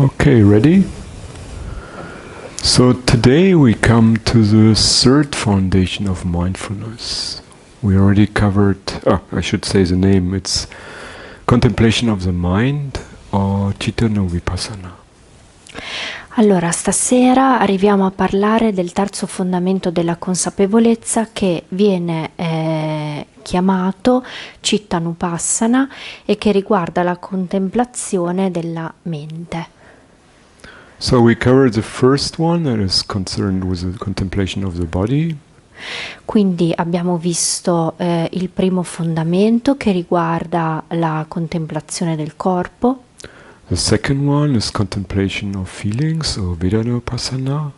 Okay, ready? So today we come to the third foundation of mindfulness. We already covered, oh, I should say the name, it's contemplation of the mind or Chitana Vipassana. Allora, stasera arriviamo a parlare del terzo fondamento della consapevolezza che viene eh, chiamato Chittanupassana e che riguarda la contemplazione della mente. So we covered the first one that is concerned with the contemplation of the body. Quindi abbiamo visto eh, il primo fondamento che riguarda la contemplazione del corpo. The second one is contemplation of feelings or Vedanupasana.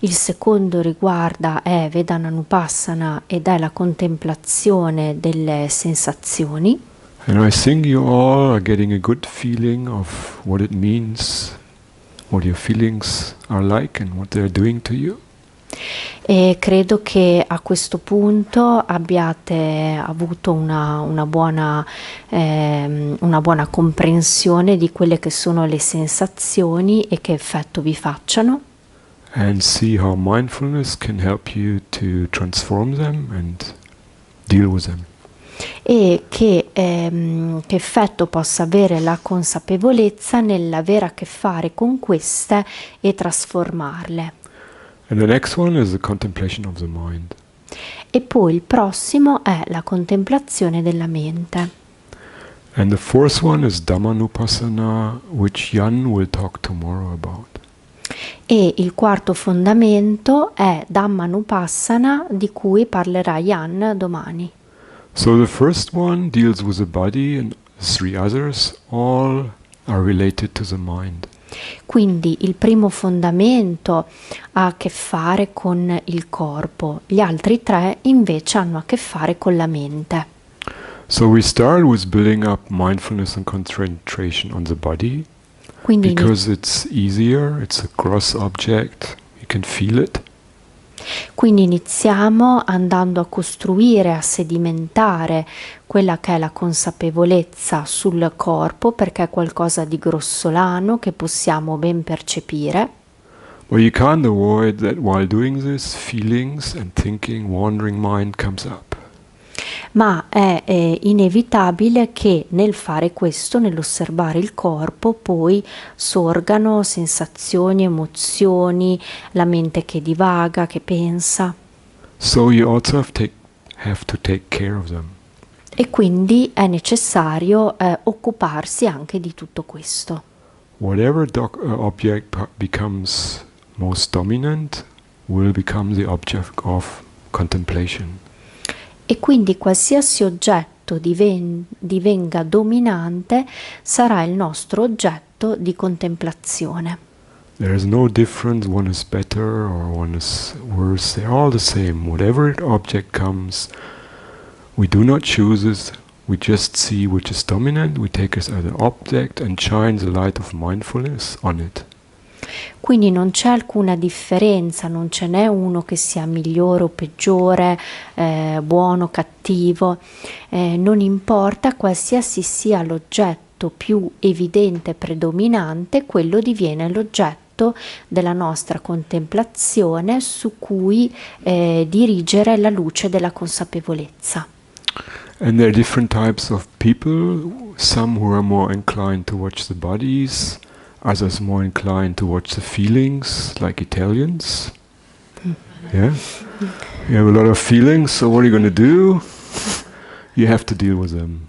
Il secondo riguarda è Vedananupassana ed è la contemplazione delle sensazioni. And I think you all are getting a good feeling of what it means what your feelings are like and what they're doing to you. E credo che a questo punto abbiate avuto una, una, buona, eh, una, buona, comprensione di quelle che sono le sensazioni e che effetto vi facciano. And see how mindfulness can help you to transform them and deal with them e che, ehm, che effetto possa avere la consapevolezza nell'avere a che fare con queste e trasformarle. And the next one is the contemplation of the mind. E poi il prossimo è la contemplazione della mente. And the fourth one is Dhammanupassana, which Jan will talk tomorrow about. E il quarto fondamento è Dhammanupassana, di cui parlerà Jan domani. So the first one deals with the body and three others all are related to the mind. Quindi il primo fondamento ha a che fare con il corpo, gli altri tre invece hanno a che fare con la mente. So we start with building up mindfulness and concentration on the body Quindi because it's easier, it's a gross object, you can feel it. Quindi iniziamo andando a costruire, a sedimentare quella che è la consapevolezza sul corpo perché è qualcosa di grossolano che possiamo ben percepire. Well, you can't avoid that while doing this, feelings and thinking, wandering mind comes up ma è eh, inevitabile che nel fare questo, nell'osservare il corpo, poi sorgano sensazioni, emozioni, la mente che divaga, che pensa. So you also have, take, have to take care of them. E quindi è necessario eh, occuparsi anche di tutto questo. Whatever doc, uh, object becomes most dominant will become the object of contemplation e quindi qualsiasi oggetto diven divenga dominante sarà il nostro oggetto di contemplazione. There is no difference, one is better or one is worse, they're all the same. Whatever object comes, we do not choose it, we just see which is dominant, we take it as an object and shine the light of mindfulness on it. Quindi non c'è alcuna differenza, non ce n'è uno che sia migliore o peggiore, eh, buono o cattivo, eh, non importa qualsiasi sia l'oggetto più evidente, predominante, quello diviene l'oggetto della nostra contemplazione su cui eh, dirigere la luce della consapevolezza. And there are different types of people, some who are more inclined to watch the bodies, others more inclined towards the feelings, like Italians. Yeah? You have a lot of feelings, so what are you going to do? You have to deal with them.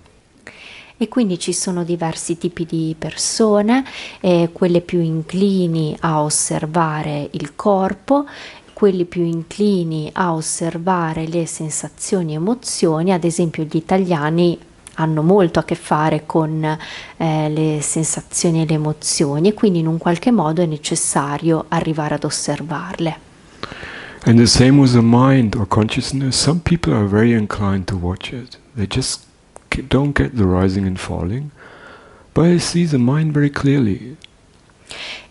E quindi ci sono diversi tipi di persone, eh, quelle più inclini a osservare il corpo, quelli più inclini a osservare le sensazioni e emozioni, ad esempio gli italiani hanno molto a che fare con eh, le sensazioni e le emozioni e quindi in un qualche modo è necessario arrivare ad osservarle. And the same with the mind or consciousness. Some people are very inclined to watch it. They just don't get the rising and falling, but I see the mind very clearly.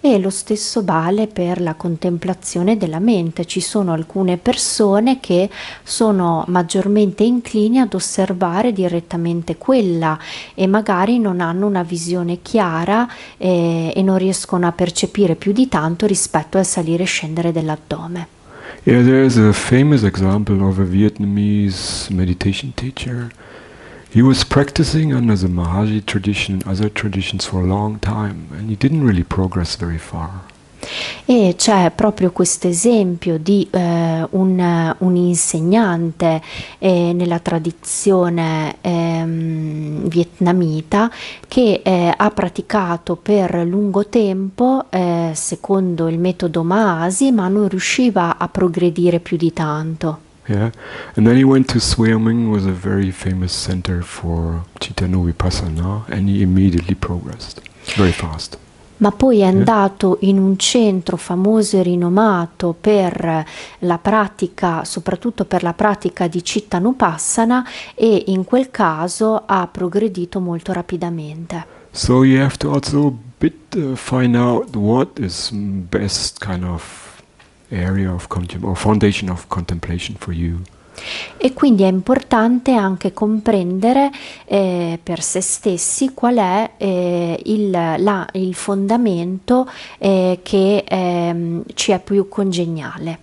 E lo stesso vale per la contemplazione della mente. Ci sono alcune persone che sono maggiormente incline ad osservare direttamente quella e magari non hanno una visione chiara eh, e non riescono a percepire più di tanto rispetto al salire e scendere dell'addome. Yeah, there is a famous example of a Vietnamese meditation teacher he was practicing under the Mahari tradition other traditions for a long time, and he didn't really progress very far. E c'è proprio questo esempio di eh, un, un, insegnante eh, nella tradizione eh, vietnamita che eh, ha praticato per lungo tempo eh, secondo il metodo Maasi ma non riusciva a progredire più di tanto. Yeah, and then he went to Swamming, was a very famous center for Chaitanya Vipassana, and he immediately progressed very fast. ma poi è andato in un centro famoso e rinomato per la pratica, soprattutto per la pratica di Cittanupassana e in quel caso ha progredito molto rapidamente. So you have to also bit, uh, find out what is best kind of e quindi è importante anche comprendere eh, per se stessi qual è eh, il, la, il, fondamento eh, che ehm, ci è più congeniale.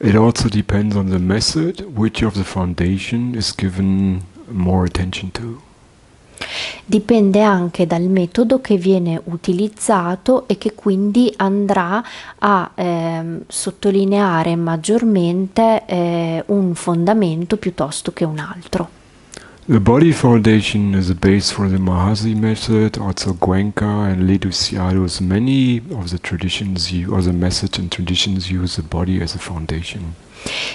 It also depends on the method which of the foundation is given more attention to. Dipende anche dal metodo che viene utilizzato e che quindi andrà a eh, sottolineare maggiormente eh, un fondamento piuttosto che un altro. The body foundation is a base for the Mahasi method, also Guenka and Ledu Siado's many of the traditions, other methods and traditions use the body as a foundation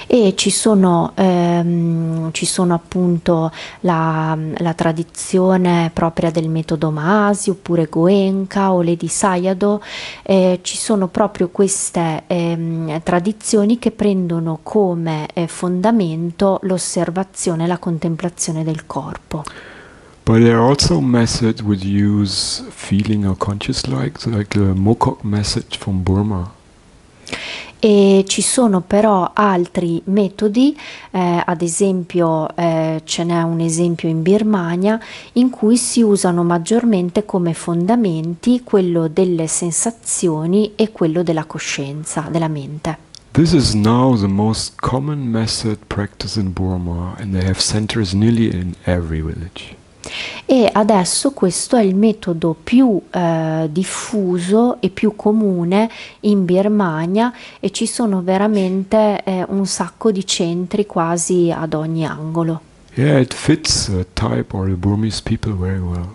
e ci sono, ehm, ci sono appunto la, la, tradizione propria del metodo Masi oppure Goenka o Lady Sayado, eh, ci sono proprio queste ehm, tradizioni che prendono come eh, fondamento l'osservazione e la contemplazione del corpo. But there are also methods which use feeling or conscious like, like the Mokok method from Burma e ci sono però altri metodi, eh, ad esempio eh, ce n'è un esempio in Birmania, in cui si usano maggiormente come fondamenti quello delle sensazioni e quello della coscienza, della mente. This is now the most common method practice in Burma and they have centers nearly in every village e adesso questo è il metodo più eh, diffuso e più comune in Birmania e ci sono veramente eh, un sacco di centri quasi ad ogni angolo. Yeah, it fits the type or the Burmese people very well.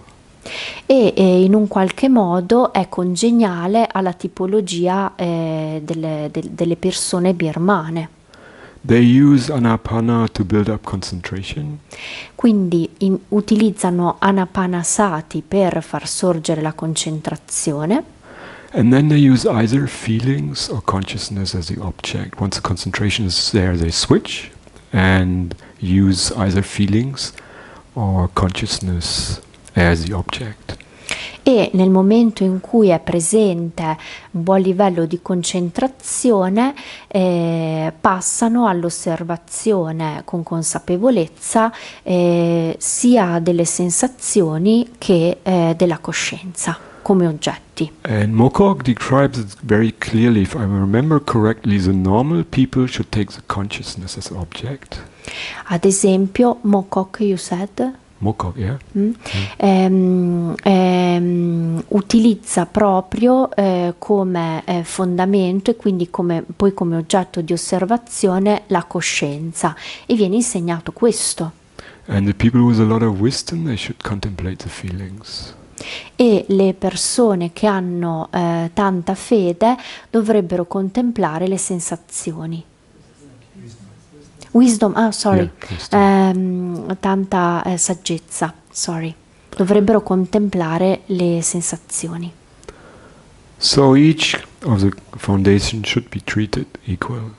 E, e, in un qualche modo è congeniale alla tipologia eh, delle, de, delle persone birmane. They use anapana to build up concentration. Quindi in, utilizzano anapanasati per far sorgere la concentrazione. And then they use either feelings or consciousness as the object. Once the concentration is there, they switch and use either feelings or consciousness as the object e nel momento in cui è presente un buon livello di concentrazione eh, passano all'osservazione con consapevolezza eh, sia delle sensazioni che eh, della coscienza come oggetti. And Mocock describes it very clearly, if I remember correctly, the normal people should take the consciousness as object. Ad esempio, Mocock, you said? Moco, yeah. Mm. mm. ehm, ehm, utilizza proprio eh, come eh, fondamento e quindi come, poi come oggetto di osservazione la coscienza e viene insegnato questo. e le persone che hanno eh, tanta fede dovrebbero contemplare le sensazioni. Wisdom, ah, sorry, yeah, um, tanta eh, saggezza, sorry. Dovrebbero contemplare le sensazioni. So each of the foundation should be treated equal.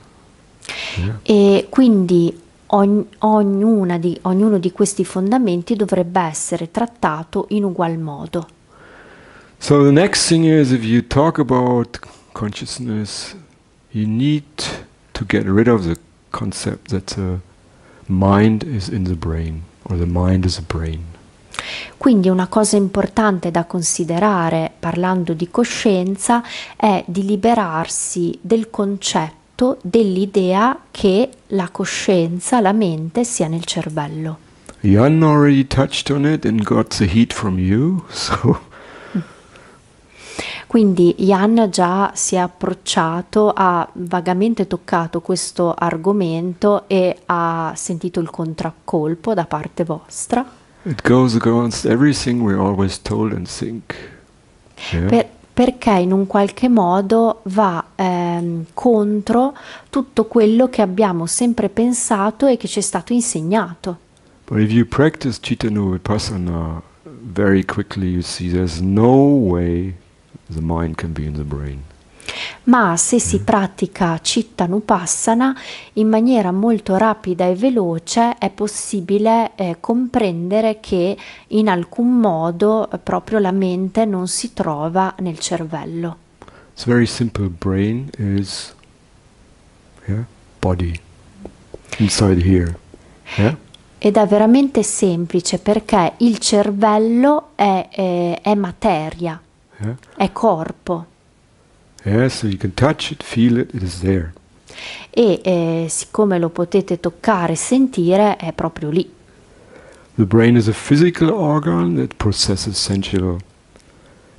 Yeah. E quindi ogn- di, ognuno di questi fondamenti dovrebbe essere trattato in ugual modo. So the next thing is if you talk about consciousness, you need to get rid of the concept that the uh, mind is in the brain or the mind is a brain. Quindi una cosa importante da considerare parlando di coscienza è di liberarsi del concetto, dell'idea che la coscienza, la mente sia nel cervello. Jan already touched on it and got the heat from you, so quindi Jan già si è approcciato, ha vagamente toccato questo argomento e ha sentito il contraccolpo da parte vostra. It goes against everything we're always told and think. Yeah. Per, perché in un qualche modo va ehm, contro tutto quello che abbiamo sempre pensato e che ci è stato insegnato. But if you practice Chaitanya Vipassana very quickly you see there's no way The mind can be in the brain. Ma se mm. si pratica Cittanupassana in maniera molto rapida e veloce è possibile eh, comprendere che in alcun modo eh, proprio la mente non si trova nel cervello. It's very simple. Brain is yeah, body inside here. Yeah? Ed è veramente semplice perché il cervello è, eh, è materia. Yeah. È corpo. Yeah, so it, it, e eh, siccome lo potete toccare e sentire, è proprio lì. The brain is a physical organ that processes sensual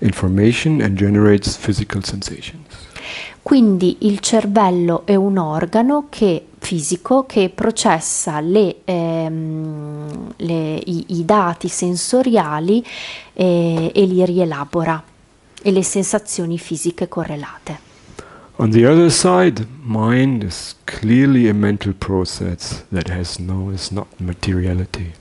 information and generates physical sensations. Quindi il cervello è un organo che, fisico che processa le, ehm, le, i, i, dati sensoriali eh, e li rielabora e le sensazioni fisiche correlate. On the other side, mind is clearly a mental process that has no, is not materiality.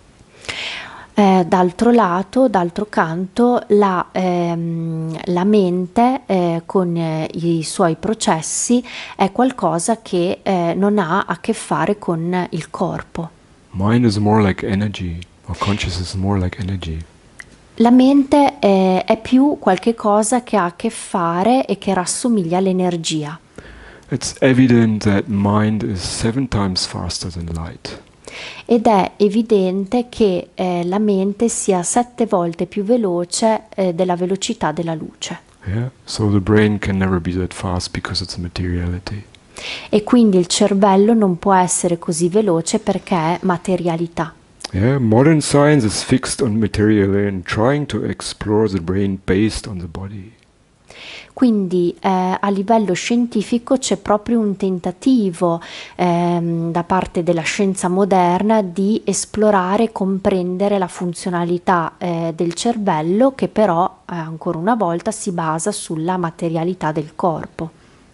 Eh, d'altro lato, d'altro canto, la, ehm, la mente eh, con eh, i suoi processi è qualcosa che eh, non ha a che fare con il corpo. Mind is more like energy, or consciousness is more like energy. La mente è, è più qualcosa che ha a che fare e che rassomiglia all'energia. It's evident that mind is seven times faster than light. Ed è evidente che eh, la mente sia sette volte più veloce eh, della velocità della luce. E quindi il cervello non può essere così veloce perché è materialità. Yeah, modern science is fixed on material and trying to explore the brain based on the body. Quindi eh, a livello scientifico c'è proprio un tentativo ehm, da parte della scienza moderna di esplorare e comprendere la funzionalità eh, del cervello che però eh, ancora una volta si basa sulla materialità del corpo.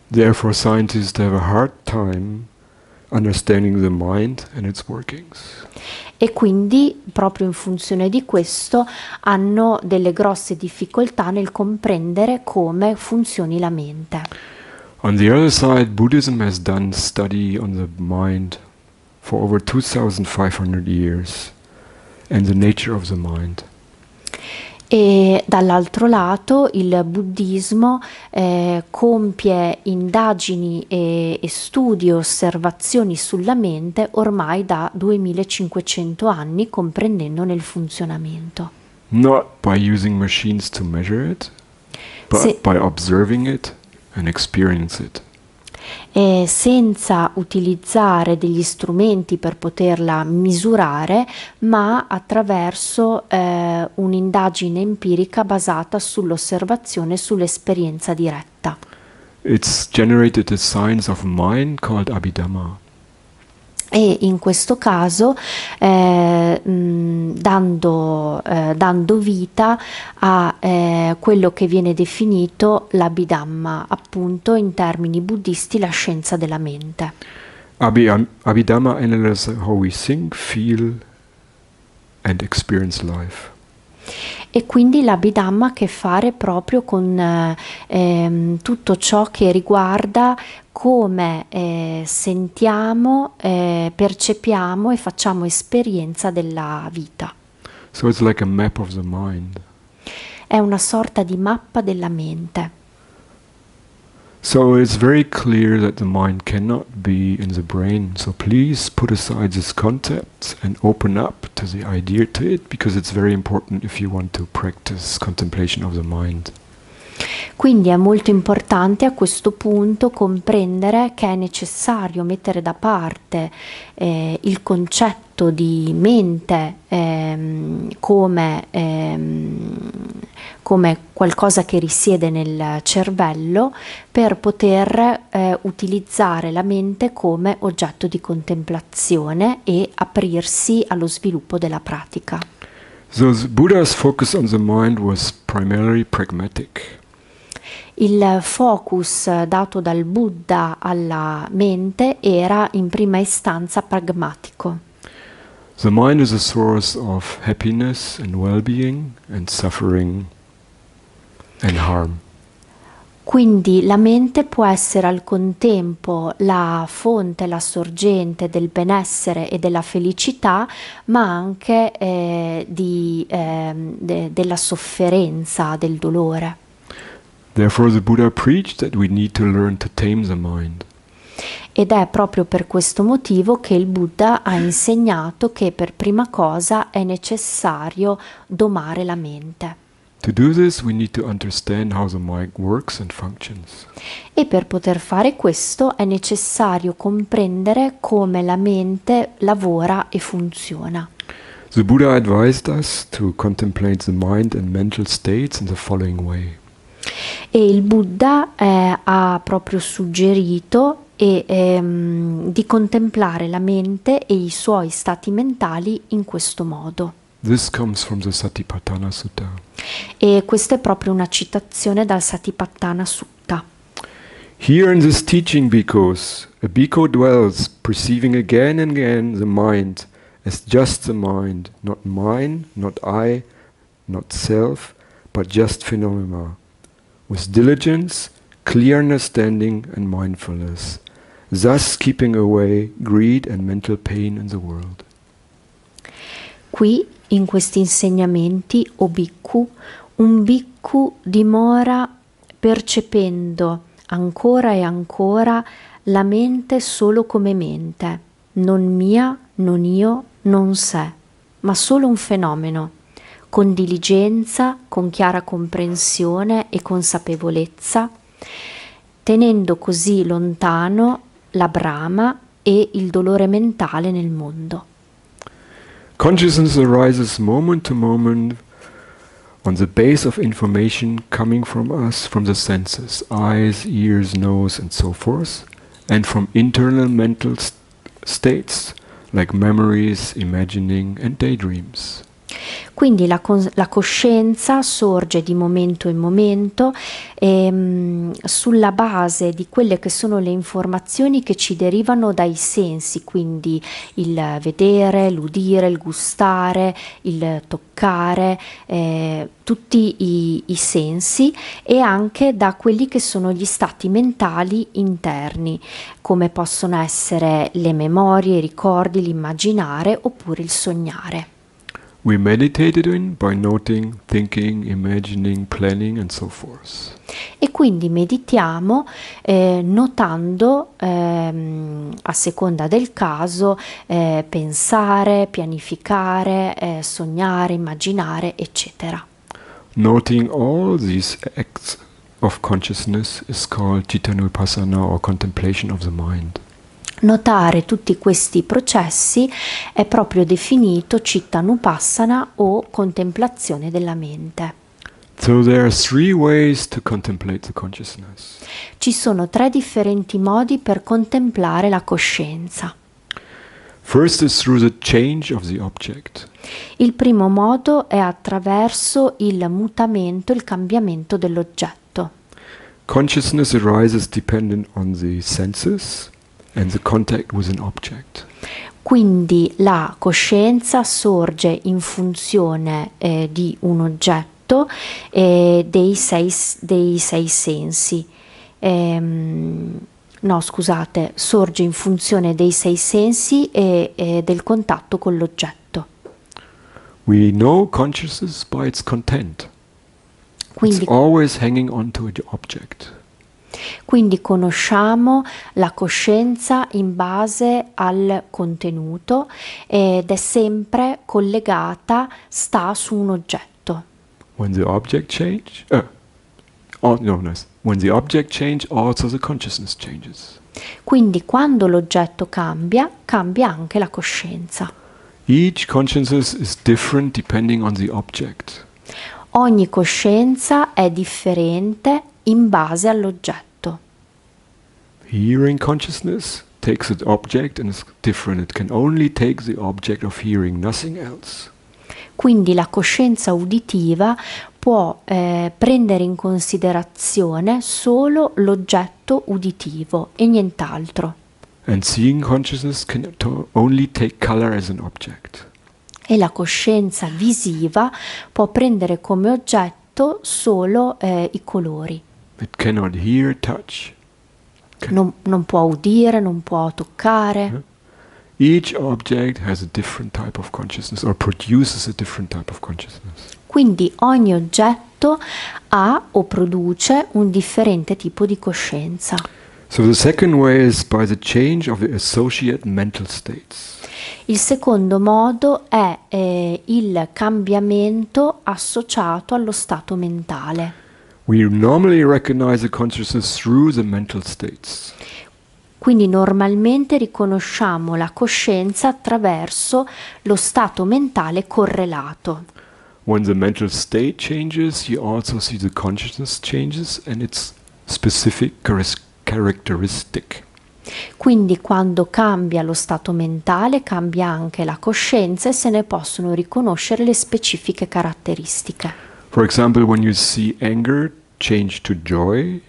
Therefore scientists have a hard time understanding the mind and its workings. E quindi, proprio in funzione di questo, hanno delle grosse difficoltà nel comprendere come funzioni la mente. On the other side, Buddhism has done study on the mind for over 2500 years and the nature of the mind e dall'altro lato il buddismo eh, compie indagini e, e studi e osservazioni sulla mente ormai da 2500 anni comprendendone il funzionamento. Not by using machines to measure it, but Se... by observing it and experiencing it eh, senza utilizzare degli strumenti per poterla misurare, ma attraverso eh, un'indagine empirica basata sull'osservazione e sull'esperienza diretta. It's generated a science of mind called Abhidhamma e in questo caso eh, dando, eh, dando, vita a eh, quello che viene definito l'abhidhamma, appunto in termini buddhisti la scienza della mente. Abhidhamma analyzes how we think, feel and experience life e quindi l'abidamma ha a che fare proprio con eh, ehm, tutto ciò che riguarda come eh, sentiamo, eh, percepiamo e facciamo esperienza della vita. So it's like a map of the mind. È una sorta di mappa della mente. So it's very clear that the mind cannot be in the brain. So please put aside this concept and open up to the idea to it because it's very important if you want to practice contemplation of the mind. Quindi è molto importante a questo punto comprendere che è necessario mettere da parte eh, il concetto di mente ehm, come, ehm, come, qualcosa che risiede nel cervello per poter eh, utilizzare la mente come oggetto di contemplazione e aprirsi allo sviluppo della pratica. So Buddha's focus on the mind was primarily pragmatic il focus dato dal Buddha alla mente era in prima istanza pragmatico. The mind is a source of happiness and well-being and suffering and harm. Quindi la mente può essere al contempo la fonte, la sorgente del benessere e della felicità, ma anche eh, di, eh, de, della sofferenza, del dolore. Therefore the Buddha preached that we need to learn to tame the mind. Ed è proprio per questo motivo che il Buddha ha insegnato che per prima cosa è necessario domare la mente. This, e per poter fare questo è necessario comprendere come la mente lavora e funziona. The Buddha advised us to contemplate the mind and mental states in the following way. E il Buddha eh, ha proprio suggerito e, ehm, di contemplare la mente e i suoi stati mentali in questo modo. Sutta. E questa è proprio una citazione dal Satipatthana Sutta. Here in this teaching because a bhikkhu dwells perceiving again and again the mind as just the mind, not mine, not I, not self, but just phenomena with diligence, clear understanding, and mindfulness, thus keeping away greed and mental pain in the world. Qui, in questi insegnamenti, o bhikkhu, un bhikkhu dimora percependo ancora e ancora la mente solo come mente, non mia, non io, non sé, ma solo un fenomeno con diligenza, con chiara comprensione e consapevolezza, tenendo così lontano la brama e il dolore mentale nel mondo. Consciousness arises moment to moment on the base of information coming from us from the senses, eyes, ears, nose and so forth, and from internal mental st states like memories, imagining and daydreams. Quindi la, cons- la coscienza sorge di momento in momento ehm, sulla base di quelle che sono le informazioni che ci derivano dai sensi, quindi il vedere, l'udire, il gustare, il toccare, eh, tutti i, i sensi e anche da quelli che sono gli stati mentali interni, come possono essere le memorie, i ricordi, l'immaginare oppure il sognare we meditated in by noting, thinking, imagining, planning and so forth. E quindi meditiamo eh, notando eh, a seconda del caso eh, pensare, pianificare, eh, sognare, immaginare, eccetera. Noting all these acts of consciousness is called Chittanupassana or contemplation of the mind notare tutti questi processi è proprio definito citta nupassana o contemplazione della mente. So Ci sono tre differenti modi per contemplare la coscienza. Il primo modo è attraverso il mutamento, il cambiamento dell'oggetto. Consciousness arises dependent on the senses and the contact with an object. Quindi la coscienza sorge in funzione eh, di un oggetto eh, dei, sei, dei, sei, sensi. Ehm, no, scusate, sorge in funzione dei sei sensi e, e del contatto con l'oggetto. We know consciousness by its content. Quindi, It's always hanging on an object. Quindi conosciamo la coscienza in base al contenuto ed è sempre collegata, sta su un oggetto. When the object change, uh, oh, no, no, when the object change, also the consciousness changes. Quindi quando l'oggetto cambia, cambia anche la coscienza. Each consciousness is different depending on the object. Ogni coscienza è differente in base all'oggetto. Hearing consciousness takes its object and is different. It can only take the object of hearing, nothing else. Quindi la coscienza uditiva può eh, prendere in considerazione solo l'oggetto uditivo e nient'altro. And seeing consciousness can only take color as an object. E la coscienza visiva può prendere come oggetto solo eh, i colori. It cannot hear, touch, non, non, può udire, non può toccare. Eh? Each object has a different type of consciousness or produces a different type of consciousness. Quindi ogni oggetto ha o produce un differente tipo di coscienza. So the second way is by the change of the associate mental states. Il secondo modo è eh, il cambiamento associato allo stato mentale. We normally recognize the consciousness through the mental states. Quindi normalmente riconosciamo la coscienza attraverso lo stato mentale correlato. When the mental state changes, you also see the consciousness changes and its specific characteristic. Quindi quando cambia lo stato mentale cambia anche la coscienza e se ne possono riconoscere le specifiche caratteristiche. For example, when you see anger change to joy,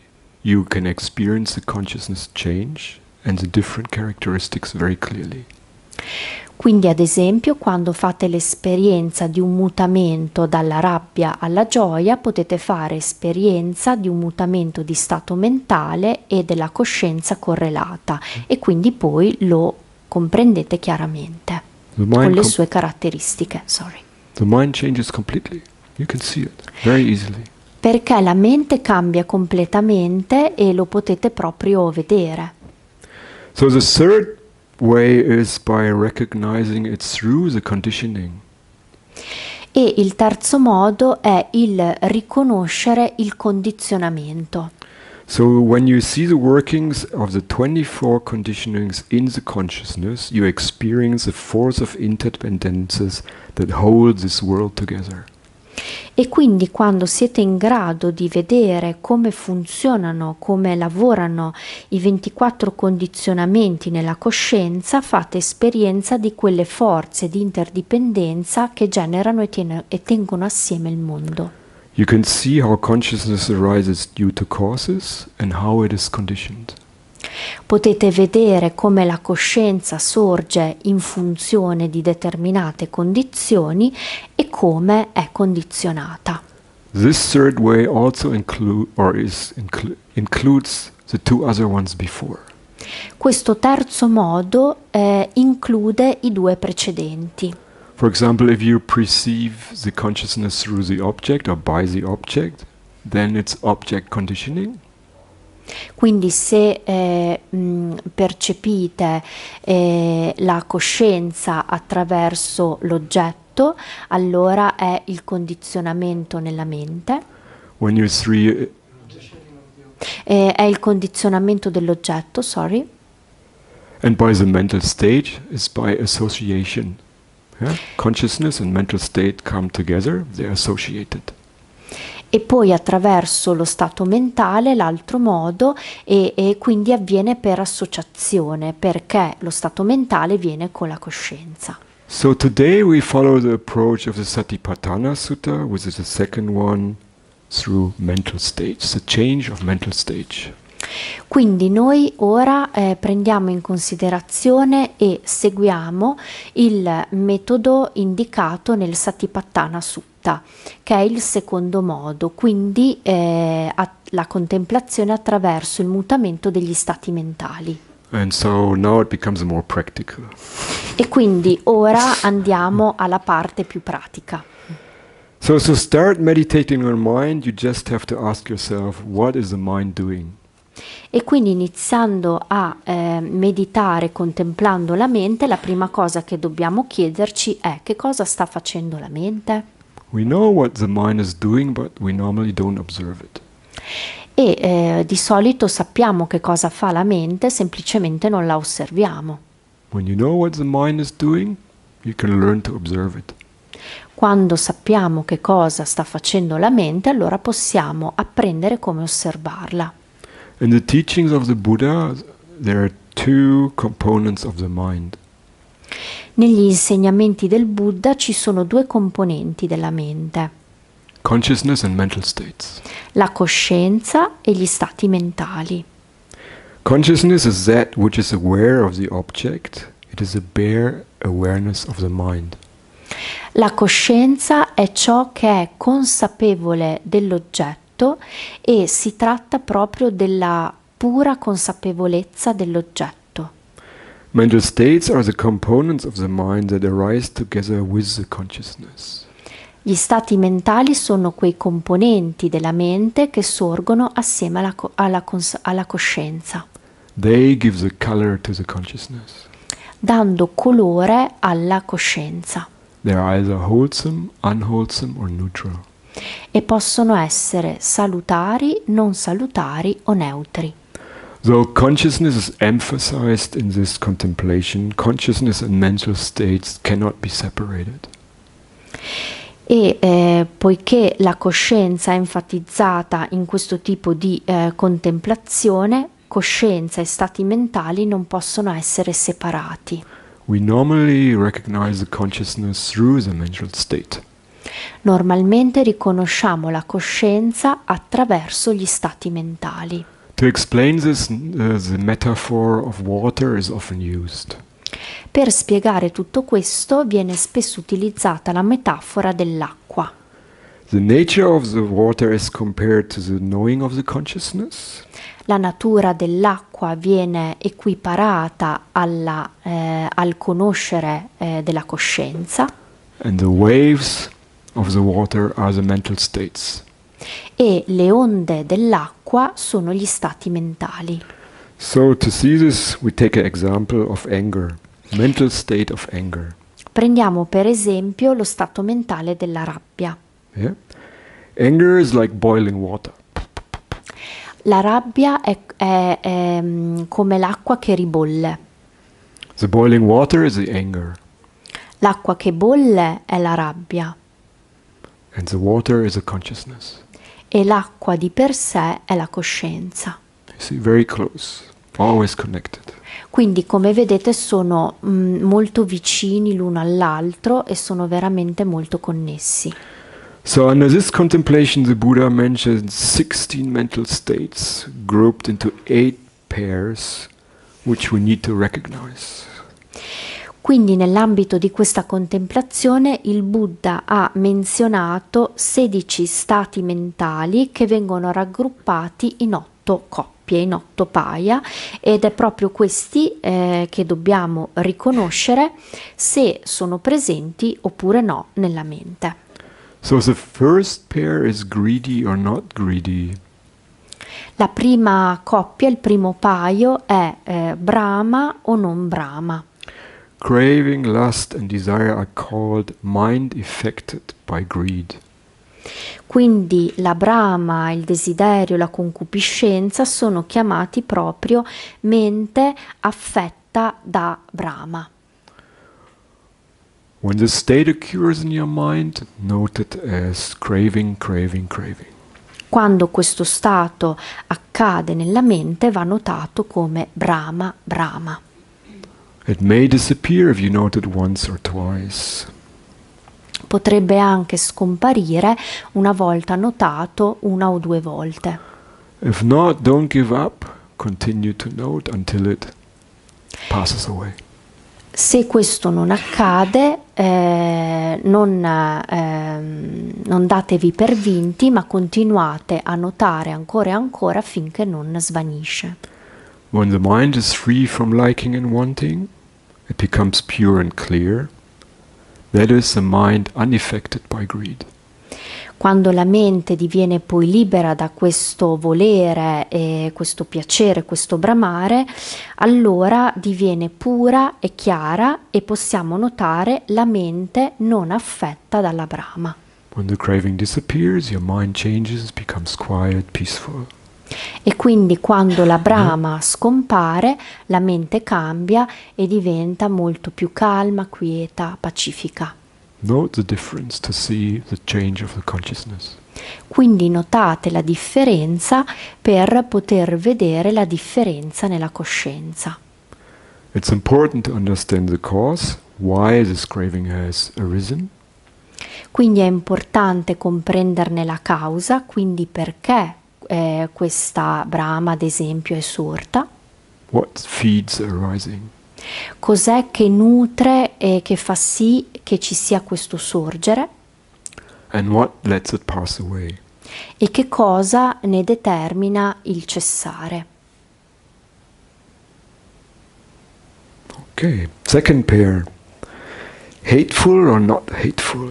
you can experience the consciousness change and the different characteristics very clearly. Quindi, ad esempio, quando fate l'esperienza di un mutamento dalla rabbia alla gioia, potete fare esperienza di un mutamento di stato mentale e della coscienza correlata e quindi poi lo comprendete chiaramente con le sue caratteristiche. Sorry. The mind changes completely. Perché la mente cambia completamente e lo potete proprio vedere. So the third way is by recognizing it through the conditioning. E il terzo modo è il riconoscere il condizionamento. So when you see the workings of the 24 conditionings in the consciousness, you experience the force of interdependences that hold this world together. E quindi quando siete in grado di vedere come funzionano, come lavorano i 24 condizionamenti nella coscienza, fate esperienza di quelle forze di interdipendenza che generano e, ten- e tengono assieme il mondo. You can see how consciousness arises due to causes and how it is conditioned. Potete vedere come la coscienza sorge in funzione di determinate condizioni e come è condizionata. This third way also include, or is, inclu includes the two other ones before. Questo terzo modo eh, include i due precedenti. For example, if you perceive the consciousness through the object or by the object, then it's object conditioning. Quindi se eh, mh, percepite eh, la coscienza attraverso l'oggetto, allora è il condizionamento nella mente. Three... Eh, eh, è il condizionamento dell'oggetto, sorry. And by the mental state is by association. Yeah? Consciousness and mental state come together, they're associated e poi attraverso lo stato mentale l'altro modo e, e quindi avviene per associazione perché lo stato mentale viene con la coscienza. So today we follow the approach of the Satipatthana Sutta, which is the second one through mental states, the change of mental stage. Quindi noi ora eh, prendiamo in considerazione e seguiamo il metodo indicato nel Satipatthana Sutta volontà, che è il secondo modo, quindi eh, la contemplazione attraverso il mutamento degli stati mentali. So e quindi ora andiamo alla parte più pratica. So to start meditating on mind, you just have to ask yourself, what is the mind doing? E quindi iniziando a eh, meditare, contemplando la mente, la prima cosa che dobbiamo chiederci è che cosa sta facendo la mente? We know what the mind is doing, but we normally don't observe it. E eh, di solito sappiamo che cosa fa la mente, semplicemente non la osserviamo. Quando sappiamo che cosa sta facendo la mente, allora possiamo apprendere come osservarla. In the teachings of the Buddha there are two components of the mind. Negli insegnamenti del Buddha ci sono due componenti della mente. Consciousness and mental states. La coscienza e gli stati mentali. Consciousness is that which is aware of the object. It is a bare awareness of the mind. La coscienza è ciò che è consapevole dell'oggetto e si tratta proprio della pura consapevolezza dell'oggetto. Mental states are the components of the mind that arise together with the consciousness. Gli stati mentali sono quei componenti della mente che sorgono assieme alla, co- alla, cons- alla coscienza. They give the color to the consciousness. Dando colore alla coscienza. They are either wholesome, unwholesome or neutral. E possono essere salutari, non salutari o neutri. So consciousness is emphasized in this contemplation. Consciousness and mental states cannot be separated. E eh, poiché la coscienza è enfatizzata in questo tipo di eh, contemplazione, coscienza e stati mentali non possono essere separati. We normally recognize the consciousness through the mental state. Normalmente riconosciamo la coscienza attraverso gli stati mentali. To explain this, uh, the metaphor of water is often used. Per spiegare tutto questo viene spesso utilizzata la metafora dell'acqua. The nature of the water is compared to the knowing of the consciousness. La natura dell'acqua viene equiparata alla, eh, al conoscere eh, della coscienza. And the waves of the water are the mental states e le onde dell'acqua sono gli stati mentali. So to see this we take an example of anger, mental state of anger. Prendiamo per esempio lo stato mentale della rabbia. Yeah? Anger is like boiling water. La rabbia è, è, è mm, come l'acqua che ribolle. The boiling water is the anger. L'acqua che bolle è la rabbia. And the water is a consciousness e l'acqua di per sé è la coscienza. See, very close, always connected. Quindi come vedete sono mh, mm, molto vicini l'uno all'altro e sono veramente molto connessi. So under this contemplation the Buddha mentions 16 mental states grouped into 8 pairs which we need to recognize. Quindi nell'ambito di questa contemplazione il Buddha ha menzionato 16 stati mentali che vengono raggruppati in 8 coppie in otto paia ed è proprio questi eh, che dobbiamo riconoscere se sono presenti oppure no nella mente. So the first pair is greedy or not greedy. La prima coppia, il primo paio è eh, Brahma o non Brahma. Craving, lust and desire are called mind affected by greed. Quindi la brama, il desiderio, la concupiscenza sono chiamati proprio mente affetta da brama. When this state occurs in your mind, note it as craving, craving, craving. Quando questo stato accade nella mente va notato come brama, brama. It may disappear if you note it once or twice. Potrebbe anche scomparire una volta notato una o due volte. If not, don't give up. Continue to note until it passes away. Se questo non accade, eh, non, eh, non datevi per vinti, ma continuate a notare ancora e ancora finché non svanisce. When the mind is free from liking and wanting, it becomes pure and clear. That is the mind unaffected by greed. Quando la mente diviene poi libera da questo volere, eh, questo piacere, questo bramare, allora diviene pura e chiara e possiamo notare la mente non affetta dalla brama. When the craving disappears, your mind changes, becomes quiet, peaceful. E quindi quando la mm-hmm. brama scompare, la mente cambia e diventa molto più calma, quieta, pacifica. Note the to see the of the Quindi notate la differenza per poter vedere la differenza nella coscienza. It's important to understand the cause, why this craving has arisen. Quindi è importante comprenderne la causa, quindi perché eh, questa Brahma, ad esempio, è sorta? Cos'è che nutre e che fa sì che ci sia questo sorgere? E che cosa ne determina il cessare? Ok, second pair. Hateful or not hateful.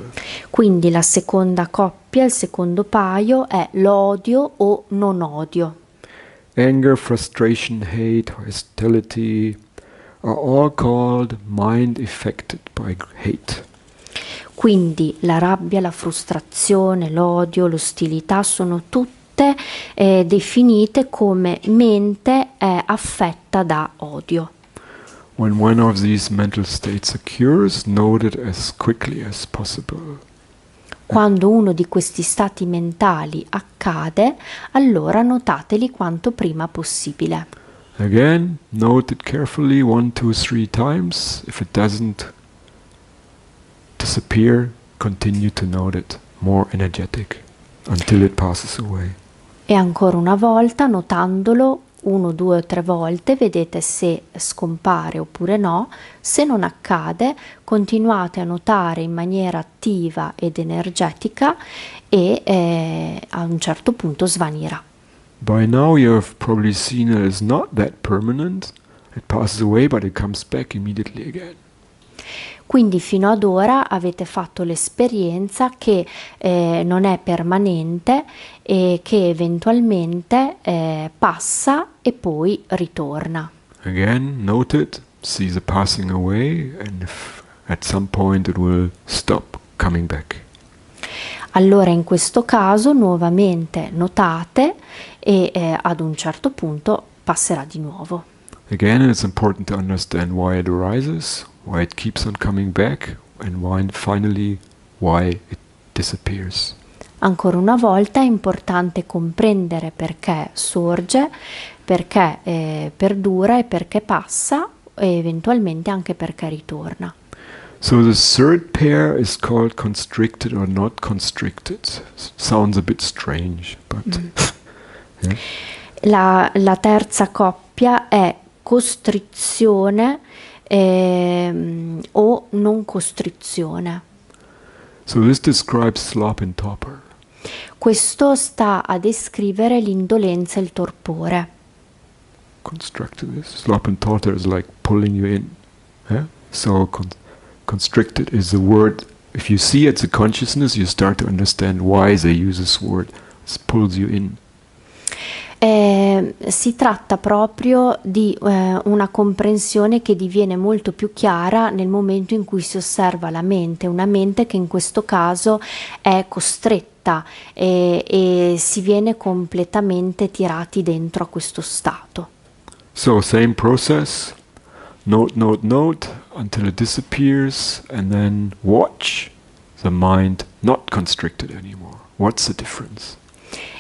Quindi la seconda coppia, il secondo paio è l'odio o non odio. Anger, frustration, hate, hostility are all called mind affected by hate. Quindi la rabbia, la frustrazione, l'odio, l'ostilità sono tutte eh, definite come mente eh, affetta da odio when one of these mental states occurs, note it as quickly as possible. Quando uno di questi stati mentali accade, allora notateli quanto prima possibile. Again, note it carefully one, two, three times. If it doesn't disappear, continue to note it more energetic until it passes away. E ancora una volta, notandolo uno, due o tre volte, vedete se scompare oppure no, se non accade continuate a notare in maniera attiva ed energetica e eh, a un certo punto svanirà. By now you have probably seen it is not that permanent, it passes away but it comes back immediately again. Quindi fino ad ora avete fatto l'esperienza che eh, non è permanente e che eventualmente eh, passa e poi ritorna. Again, note it, see the passing away and if at some point it will stop coming back. Allora in questo caso nuovamente notate e eh, ad un certo punto passerà di nuovo. Again, it's important to understand why it arises, why it keeps on coming back and why finally why it disappears. Ancora una volta è importante comprendere perché sorge, perché eh, perdura e perché passa e eventualmente anche perché ritorna. So the third pair is called constricted or not constricted. Sounds a bit strange, but. Mm. la, la terza coppia è costrizione ehm, o non costrizione. So this describes slop and torpor. Questo sta a descrivere l'indolenza e il torpore. Constricted slop and torpor is like pulling you in. Eh? So con constricted is a word. If you see it's a consciousness, you start to understand why they use this word. It pulls you in. Eh, si tratta proprio di eh, una comprensione che diviene molto più chiara nel momento in cui si osserva la mente, una mente che in questo caso è costretta e, e, si viene completamente tirati dentro a questo stato. So same process, note, note, note until it disappears and then watch the mind not constricted anymore. What's the difference?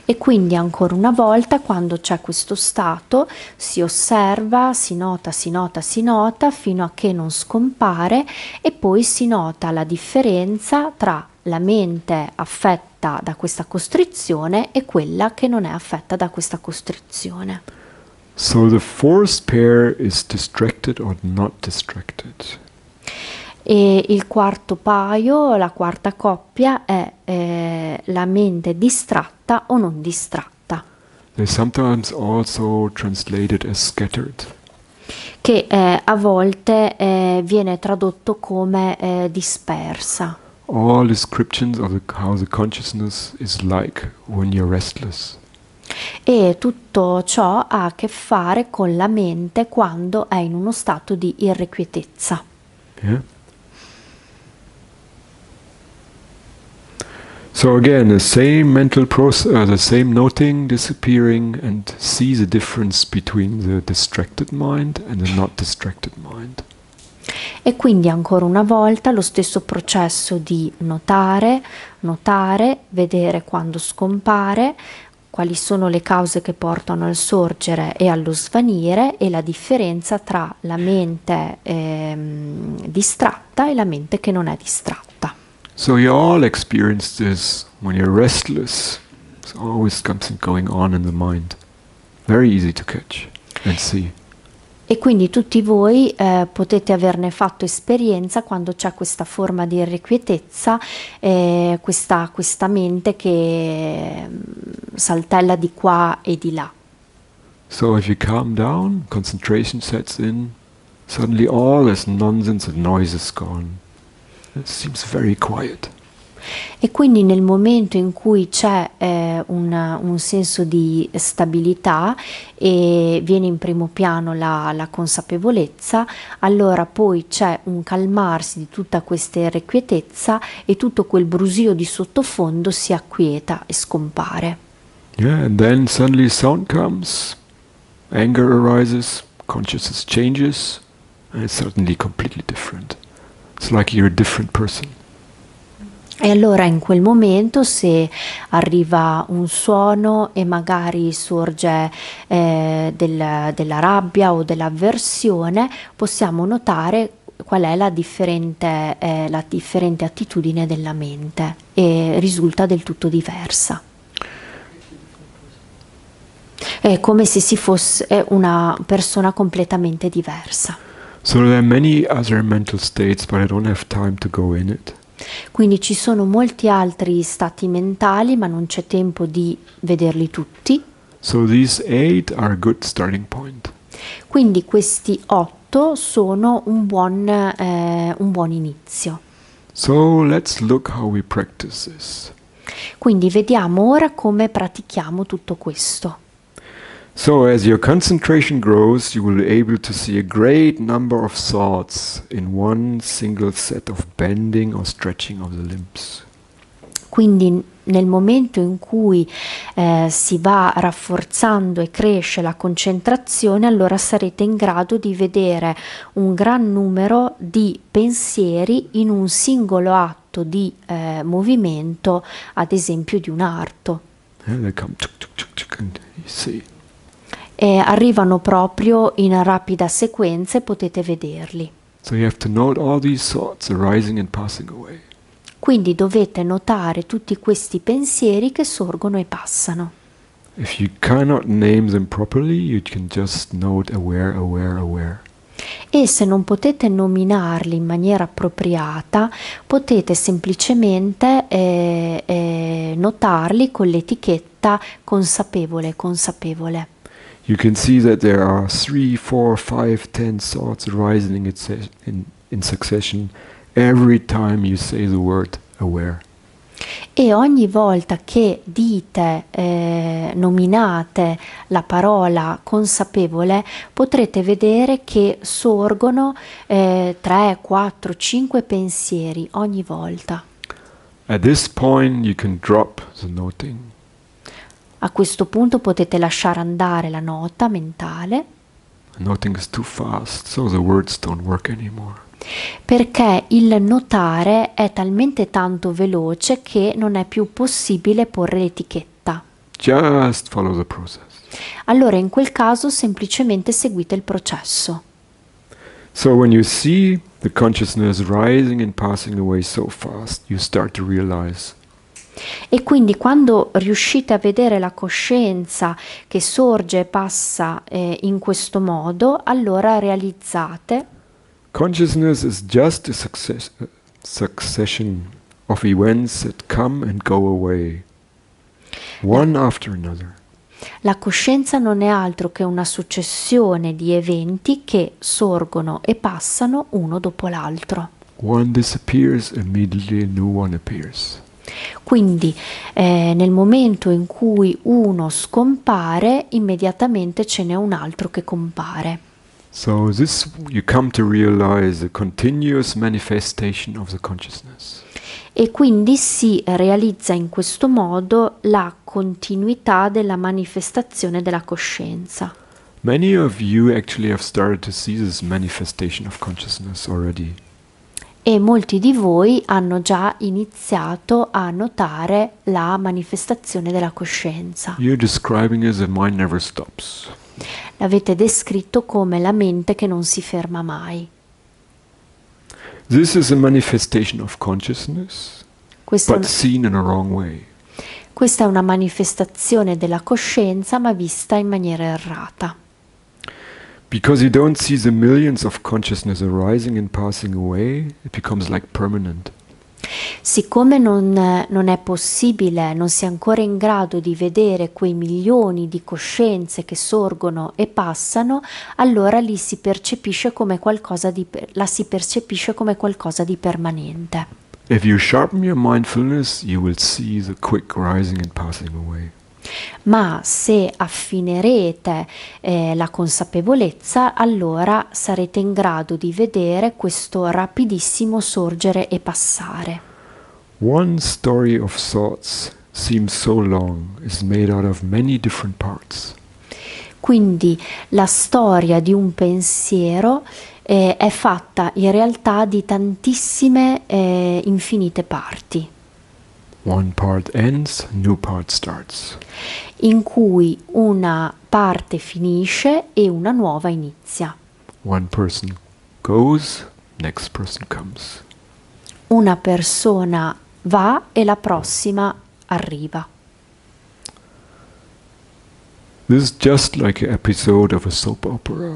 e quindi ancora una volta quando c'è questo stato si osserva, si nota, si nota, si nota fino a che non scompare e poi si nota la differenza tra la mente affetta da questa costrizione e quella che non è affetta da questa costrizione. So the force pair is distracted or not distracted e il quarto paio, la quarta coppia è eh, la mente distratta o non distratta. sometimes also translated as scattered. Che eh, a volte eh, viene tradotto come eh, dispersa. All descriptions of the, how the consciousness is like when you're restless. E tutto ciò ha a che fare con la mente quando è in uno stato di irrequietezza. Yeah? So again, the same mental process, uh, the same noting disappearing, and see the difference between the distracted mind and the not distracted mind. E quindi ancora una volta lo stesso processo di notare, notare, vedere quando scompare, quali sono le cause che portano al sorgere e allo svanire e la differenza tra la mente eh, distratta e la mente che non è distratta. So you all experience this when you're restless. It's always something going on in the mind. Very easy to catch and see. E quindi tutti voi eh, potete averne fatto esperienza quando c'è questa forma di irrequietezza, eh, questa, questa mente che mm, saltella di qua e di là. So if you calm down, concentration sets in, suddenly all this nonsense and noise is gone. E quindi nel momento in cui c'è eh, una, un senso di stabilità e viene in primo piano la, la consapevolezza, allora poi c'è un calmarsi di tutta questa irrequietezza e tutto quel brusio di sottofondo si acquieta e scompare. Yeah, and then suddenly sound comes, anger arises, consciousness changes, and it's suddenly completely different. Like e allora in quel momento se arriva un suono e magari sorge eh, del, della rabbia o dell'avversione, possiamo notare qual è la differente, eh, la differente attitudine della mente e risulta del tutto diversa. È come se si fosse una persona completamente diversa. So there are many other mental states, but I don't have time to go in it. Quindi ci sono molti altri stati mentali, ma non c'è tempo di vederli tutti. So these eight are a good starting point. Quindi questi otto sono un buon, eh, un buon inizio. So let's look how we practice this. Quindi vediamo ora come pratichiamo tutto questo. So as your concentration grows, you will be able to see a great number of thoughts in one single set of bending or stretching of the limbs. Quindi nel momento in cui eh, si va rafforzando e cresce la concentrazione, allora sarete in grado di vedere un gran numero di pensieri in un singolo atto di eh, movimento, ad esempio di un arto. And eh, they come tuk, tuk, tuk, tuk, and you see eh, arrivano proprio in rapida sequenza e potete vederli. Quindi dovete notare tutti questi pensieri che sorgono e passano. Properly, aware, aware, aware. E se non potete nominarli in maniera appropriata, potete semplicemente eh, eh, notarli con l'etichetta consapevole, consapevole you can see that there are three, four, five, ten thoughts arising in, in succession every time you say the word aware. E ogni volta che dite, eh, nominate la parola consapevole, potrete vedere che sorgono eh, 3, 4, 5 pensieri ogni volta. At this point you can drop the noting. A questo punto potete lasciare andare la nota mentale. Fast, so perché il notare è talmente tanto veloce che non è più possibile porre l'etichetta. Just follow the process. Allora in quel caso semplicemente seguite il processo. So when you see the consciousness rising and passing away so fast, you start to realize e quindi quando riuscite a vedere la coscienza che sorge e passa eh, in questo modo, allora realizzate Consciousness is just a success, succession of events that come and go away, one after another. La coscienza non è altro che una successione di eventi che sorgono e passano uno dopo l'altro. One disappears, immediately a new one appears. Quindi eh, nel momento in cui uno scompare, immediatamente ce n'è un altro che compare. So this you come to realize a continuous manifestation of the consciousness. E quindi si realizza in questo modo la continuità della manifestazione della coscienza. Many of you actually have started to see this manifestation of consciousness already e molti di voi hanno già iniziato a notare la manifestazione della coscienza. L'avete descritto come la mente che non si ferma mai. This is a manifestation of consciousness, Questo but seen in a wrong way. Questa è una manifestazione della coscienza ma vista in maniera errata because you don't see the millions of consciousness arising and passing away, it becomes like permanent. Siccome non, non, è possibile, non si è ancora in grado di vedere quei milioni di coscienze che sorgono e passano, allora li si percepisce come qualcosa di, la si percepisce come qualcosa di permanente. If sharpen your mindfulness, you will see the quick rising and passing away ma se affinerete eh, la consapevolezza allora sarete in grado di vedere questo rapidissimo sorgere e passare. One story of thoughts seems so long is made out of many different parts. Quindi la storia di un pensiero eh, è fatta in realtà di tantissime eh, infinite parti. One part ends, new part starts. In cui una parte finisce e una nuova inizia. One person goes, next person comes. Una persona va e la prossima arriva. This is just like an episode of a soap opera.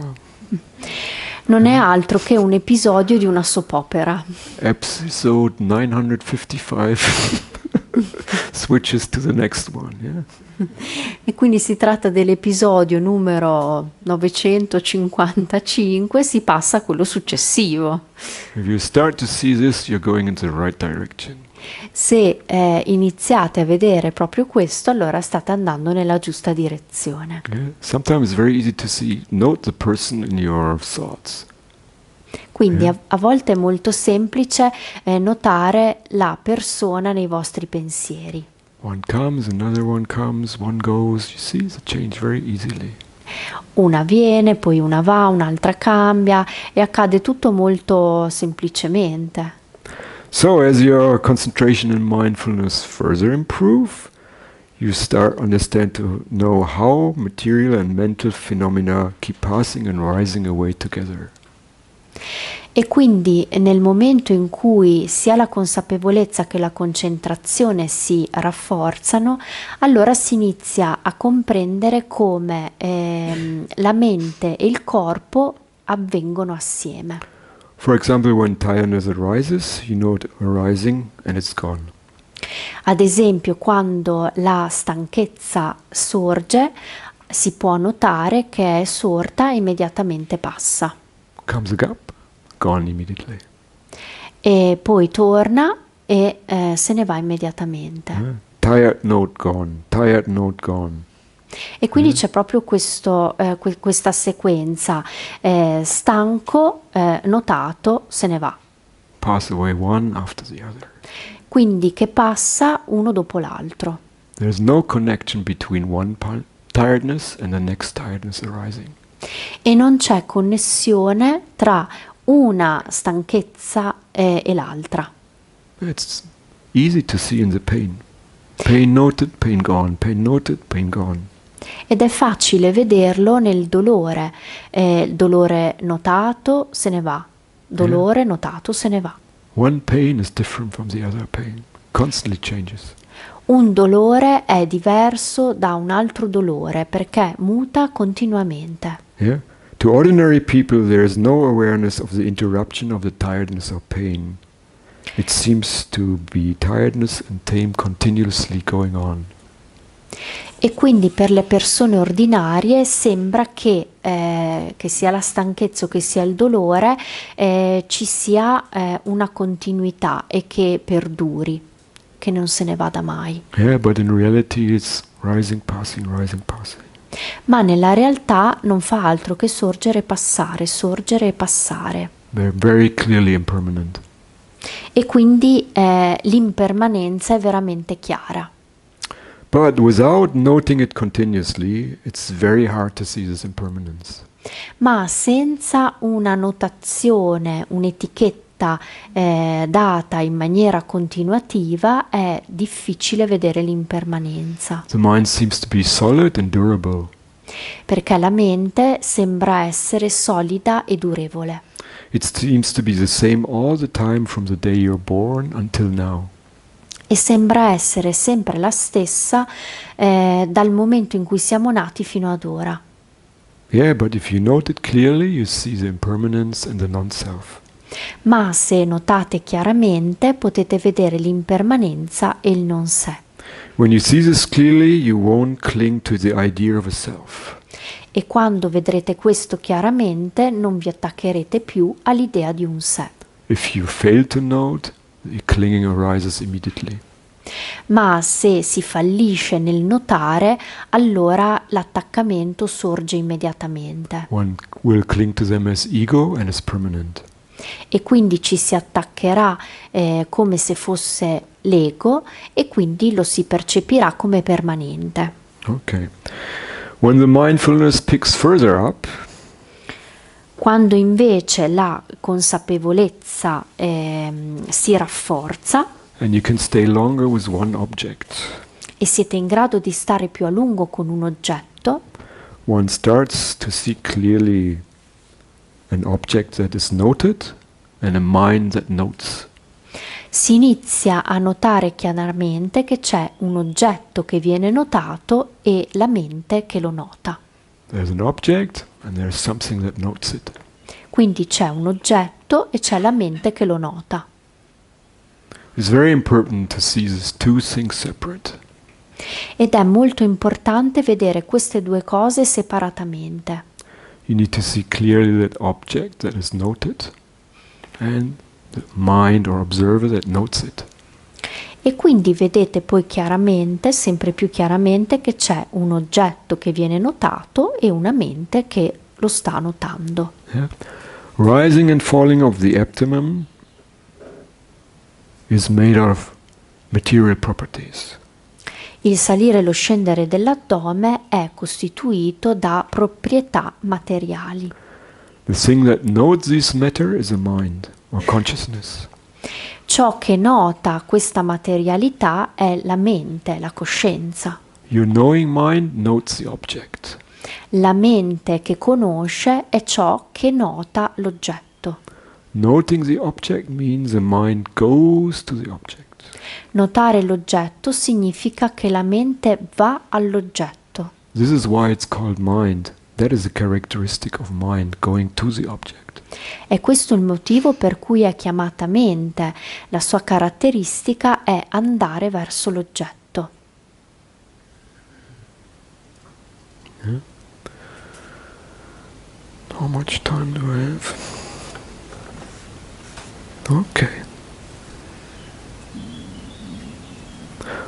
Non è altro che un episodio di una soap opera. Episode 955. Switches to the next one. Yeah. E quindi si tratta dell'episodio numero 955, si passa a quello successivo. This, right Se eh, iniziate a vedere proprio questo, allora state andando nella giusta direzione. Yeah. Sometimes it's very easy to see. Note the person in your thoughts. Quindi mm. a, a volte è molto semplice eh, notare la persona nei vostri pensieri. One comes, another one comes, one goes. You see, it's a change very easily. Una viene, poi una va, un'altra cambia e accade tutto molto semplicemente. So as your concentration and mindfulness further improve, you start understand to know how material and mental phenomena keep passing and rising away together. E quindi nel momento in cui sia la consapevolezza che la concentrazione si rafforzano, allora si inizia a comprendere come ehm, la mente e il corpo avvengono assieme. For example, when tiredness arises, you know it arising and it's gone. Ad esempio, quando la stanchezza sorge, si può notare che è sorta e immediatamente passa comes a gone immediately. E poi torna e eh, se ne va immediatamente. Eh? Tired note gone, tired note gone. E quindi mm. c'è proprio questo, eh, que- questa sequenza, eh, stanco, eh, notato, se ne va. Pass away one after the other. Quindi che passa uno dopo l'altro. There is no connection between one tiredness and the next tiredness arising e non c'è connessione tra una stanchezza eh, e l'altra. It's easy to see in the pain. Pain noted, pain gone, pain noted, pain gone. Ed è facile vederlo nel dolore. Eh, dolore notato se ne va. Dolore yeah. Mm. notato se ne va. One pain is different from the other pain. Constantly changes. Un dolore è diverso da un altro dolore perché muta continuamente. Yeah? To ordinary people, there is no awareness of the interruption of the tiredness or pain. It seems to be tiredness and pain continuously going on. E quindi per le persone ordinarie sembra che, eh, che sia la stanchezza o che sia il dolore, eh, ci sia eh, una continuità e che perduri, che non se ne vada mai. Yeah, but in reality it's rising, passing, rising, passing ma nella realtà non fa altro che sorgere e passare, sorgere e passare. E quindi eh, l'impermanenza è veramente chiara. Ma senza una notazione, un'etichetta fatta eh, data in maniera continuativa è difficile vedere l'impermanenza. The mind seems to be solid and durable. Perché la mente sembra essere solida e durevole. It seems to be the same all the time from the day you're born until now e sembra essere sempre la stessa eh, dal momento in cui siamo nati fino ad ora. Yeah, but if you note it clearly, you see the impermanence and the non-self ma se notate chiaramente potete vedere l'impermanenza e il non sé. Clearly, e quando vedrete questo chiaramente non vi attaccherete più all'idea di un sé. If you fail to note, the clinging arises immediately. Ma se si fallisce nel notare, allora l'attaccamento sorge immediatamente. One will cling to them as ego and as permanent e quindi ci si attaccherà eh, come se fosse l'ego e quindi lo si percepirà come permanente. Ok. When the mindfulness picks further up, quando invece la consapevolezza eh, si rafforza e siete in grado di stare più a lungo con un oggetto, one starts to see an object that is noted and a mind that notes. Si inizia a notare chiaramente che c'è un oggetto che viene notato e la mente che lo nota. There's an object and there's something that notes it. Quindi c'è un oggetto e c'è la mente che lo nota. It's very important to see these two things separate. Ed è molto importante vedere queste due cose separatamente you need to see clearly that object that is noted and the mind or observer that notes it. E quindi vedete poi chiaramente, sempre più chiaramente, che c'è un oggetto che viene notato e una mente che lo sta notando. Yeah. Rising and falling of the abdomen is made of material properties. Il salire e lo scendere dell'addome è costituito da proprietà materiali. The thing that knows this matter is a mind or consciousness. Ciò che nota questa materialità è la mente, la coscienza. Your knowing mind notes the object. La mente che conosce è ciò che nota l'oggetto. Noting the object means the mind goes to the object. Notare l'oggetto significa che la mente va all'oggetto. This is why it's called mind. That is a characteristic of mind going to the object. È questo il motivo per cui è chiamata mente. La sua caratteristica è andare verso l'oggetto. Yeah. How much time do I have? Okay.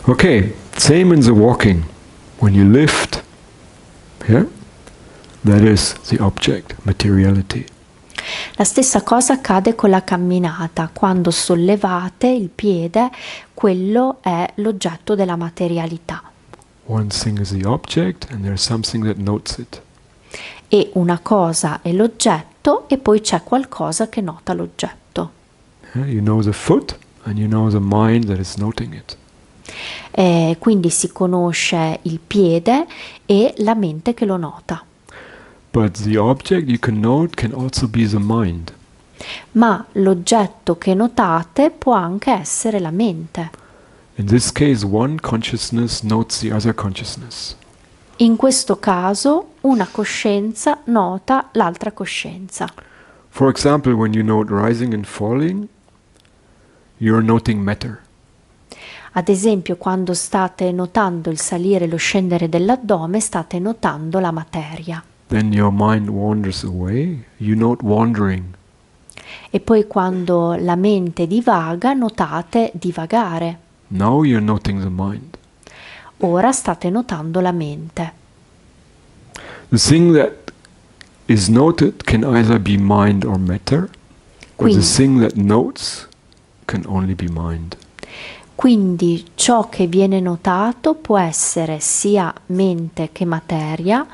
Okay, same in the walking. When you lift, yeah, that is the object, materiality. La stessa cosa accade con la camminata, quando sollevate il piede, quello è l'oggetto della materialità. One thing is the object and there's something that notes it. E una cosa è l'oggetto e poi c'è qualcosa che nota l'oggetto. Yeah, you know the foot and you know the mind that is noting it. Eh, quindi si conosce il piede e la mente che lo nota. Can can Ma l'oggetto che notate può anche essere la mente. In this case, one consciousness notes the other consciousness. In questo caso, una coscienza nota l'altra coscienza. For example, when you note rising and falling, you're noting matter. Ad esempio, quando state notando il salire e lo scendere dell'addome, state notando la materia. Then your mind wanders away, you note wandering. E poi quando la mente divaga, notate divagare. Now you're noting the mind. Ora state notando la mente. The thing that is noted can either be mind or matter, Quindi, or the thing that notes can only be mind. Quindi ciò che viene notato può essere sia mente che materia,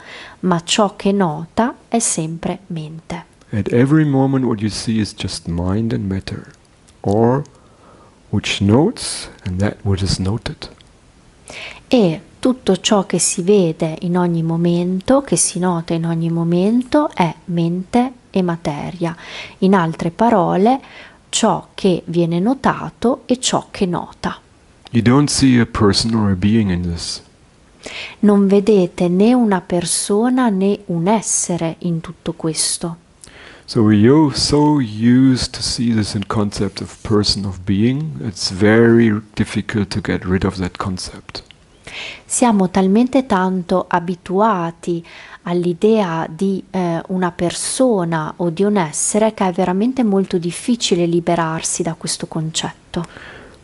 ma ciò che nota è sempre mente. At every moment what you see is just mind and matter, or which notes and that which is noted. E tutto ciò che si vede in ogni momento, che si nota in ogni momento, è mente e materia. In altre parole, ciò che viene notato e ciò che nota. You don't see a person or a being in this. Non vedete né una persona né un essere in tutto questo. So we're so used to see this in concept of person of being, it's very difficult to get rid of that concept. Siamo talmente tanto abituati all'idea di eh, una persona o di un essere che è veramente molto difficile liberarsi da questo concetto.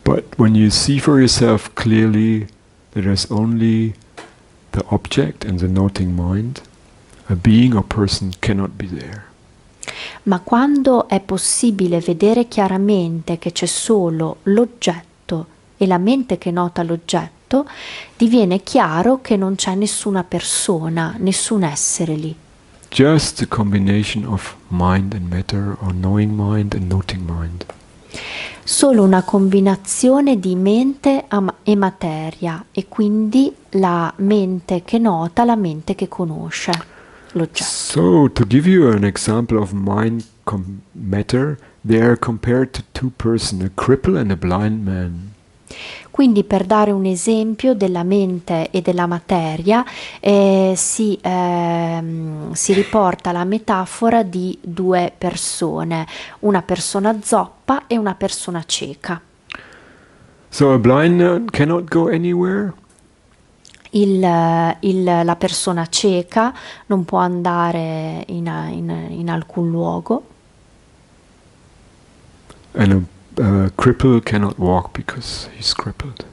But when you see for yourself clearly there is only the object and the noting mind, a being or person cannot be there. Ma quando è possibile vedere chiaramente che c'è solo l'oggetto e la mente che nota l'oggetto, vuoto, diviene chiaro che non c'è nessuna persona, nessun essere lì. Just a combination of mind and matter or knowing mind and noting mind. Solo una combinazione di mente e materia e quindi la mente che nota, la mente che conosce l'oggetto. So, to give you an example of mind matter, they are compared to two persons, a cripple and a blind man. Quindi per dare un esempio della mente e della materia eh, si, ehm, si riporta la metafora di due persone, una persona zoppa e una persona cieca. So a blind man cannot go anywhere? Il, eh, il, la persona cieca non può andare in, in, in alcun luogo. And uh, cripple cannot walk because he's crippled.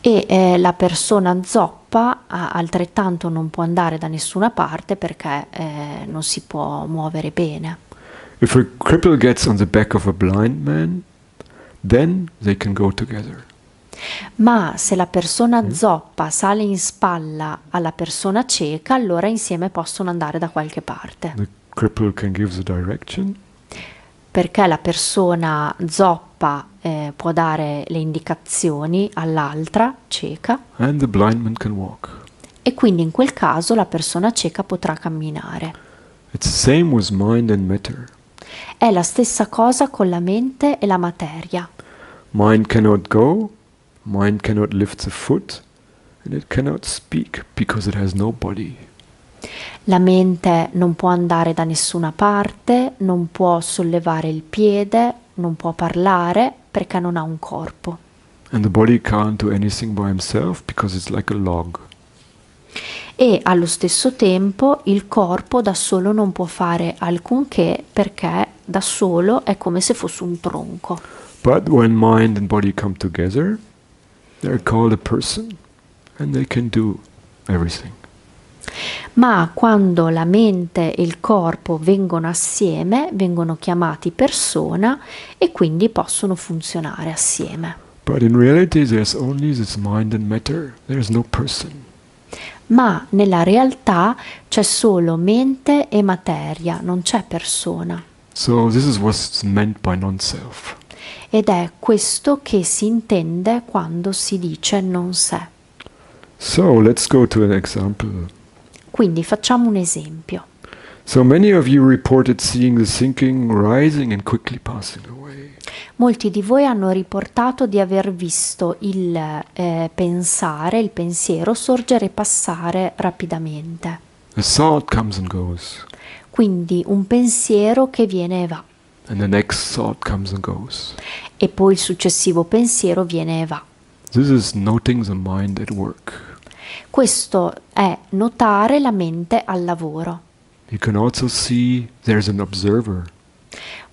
E eh, la persona zoppa altrettanto non può andare da nessuna parte perché eh, non si può muovere bene. If a cripple gets on the back of a blind man, then they can go together. Ma se la persona mm. zoppa sale in spalla alla persona cieca, allora insieme possono andare da qualche parte. The cripple can give the direction perché la persona zoppa eh, può dare le indicazioni all'altra cieca e quindi in quel caso la persona cieca potrà camminare. È la stessa cosa con la mente e la materia. Mind cannot go, mind cannot lift the foot, and it cannot speak because it has no body. La mente non può andare da nessuna parte, non può sollevare il piede, non può parlare perché non ha un corpo. Like e allo stesso tempo il corpo da solo non può fare alcunché perché da solo è come se fosse un tronco. But when mind and body come together, they're called a person and they can do everything ma quando la mente e il corpo vengono assieme vengono chiamati persona e quindi possono funzionare assieme. No ma nella realtà c'è solo mente e materia, non c'è persona. So this is what's meant by non-self. Ed è questo che si intende quando si dice non sé. So let's go to an example. Quindi facciamo un esempio. So many of you reported seeing the sinking rising and quickly passing away. Molti di voi hanno riportato di aver visto il eh, pensare, il pensiero sorgere e passare rapidamente. A thought comes and goes. Quindi un pensiero che viene e va. And the next thought comes and goes. E poi il successivo pensiero viene e va. This is noting the mind at work. Questo è notare la mente al lavoro. See,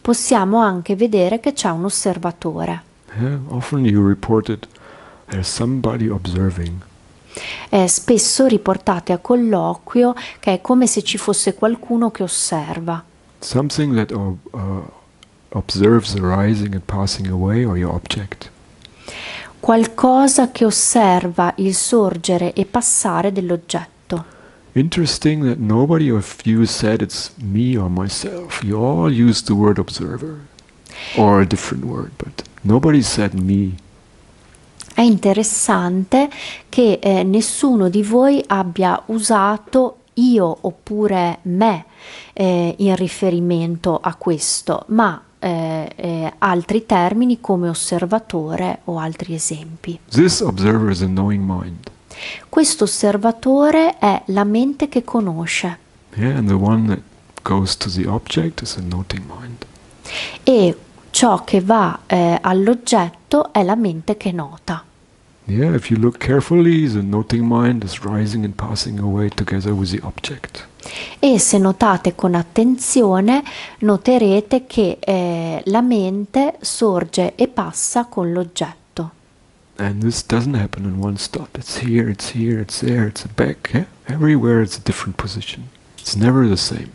Possiamo anche vedere che c'è un osservatore. Yeah, often you reported there's somebody observing. Eh, spesso riportate a colloquio che è come se ci fosse qualcuno che osserva. Something that ob- uh, observes the rising and passing away or your object qualcosa che osserva il sorgere e passare dell'oggetto. Interesting that nobody of you said it's me or myself. You all used the word observer or a different word, but nobody said me. È interessante che eh, nessuno di voi abbia usato io oppure me eh, in riferimento a questo, ma eh, eh, altri termini come osservatore o altri esempi. Questo osservatore è la mente che conosce. Yeah, e ciò che va eh, all'oggetto è la mente che nota. Yeah, if you look carefully, the noting mind is rising and passing away together with the object. E se notate con attenzione, noterete che eh, la mente sorge e passa con l'oggetto. And this doesn't happen in one stop. It's here, it's here, it's there, it's back. Yeah? Everywhere it's a different position. It's never the same.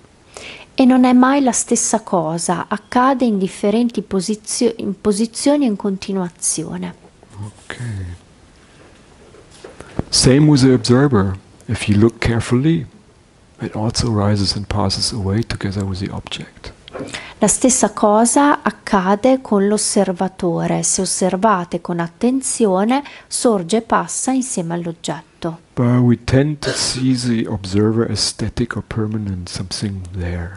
E non è mai la stessa cosa, accade in differenti posizio- in posizioni e in continuazione. Okay. Same with the observer. If you look carefully, it also rises and passes away together with the object. La stessa cosa accade con l'osservatore. Se osservate con attenzione, sorge e passa insieme all'oggetto. But we tend to see the observer as static or permanent, something there.